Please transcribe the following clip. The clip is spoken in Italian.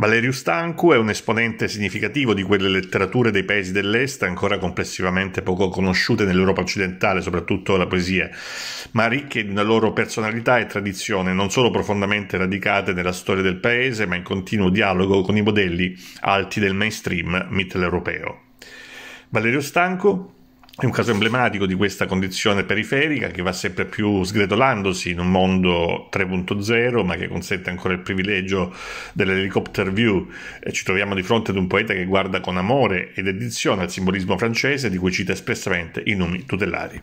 Valerio Stancu è un esponente significativo di quelle letterature dei paesi dell'Est ancora complessivamente poco conosciute nell'Europa occidentale, soprattutto la poesia, ma ricche di una loro personalità e tradizione, non solo profondamente radicate nella storia del paese, ma in continuo dialogo con i modelli alti del mainstream mitteleuropeo. Valerio Stanco è un caso emblematico di questa condizione periferica che va sempre più sgretolandosi in un mondo 3.0, ma che consente ancora il privilegio dell'helicopter view. E ci troviamo di fronte ad un poeta che guarda con amore ed edizione al simbolismo francese, di cui cita espressamente i nomi tutelari.